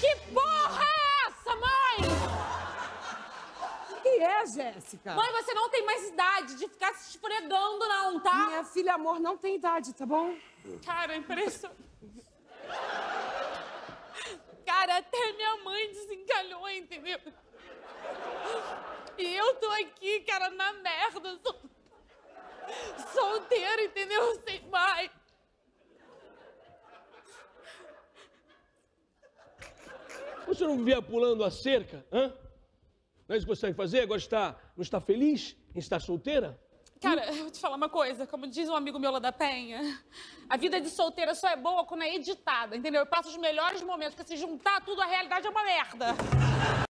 Que porra é essa, mãe? Que é, Jéssica? Mãe, você não tem mais idade de ficar se esfregando, não, tá? Minha filha, amor, não tem idade, tá bom? Cara, é impressionante. Cara, até minha mãe desencalhou, entendeu? E eu tô aqui, cara, na merda, sol... solteira, entendeu? Sem Você não vivia pulando a cerca? Hã? Não é isso que você tem que fazer? Agora está, não está feliz em estar solteira? Cara, eu vou te falar uma coisa, como diz um amigo meu lá da Penha, a vida de solteira só é boa quando é editada, entendeu? Eu passo os melhores momentos, porque se juntar tudo, a realidade é uma merda.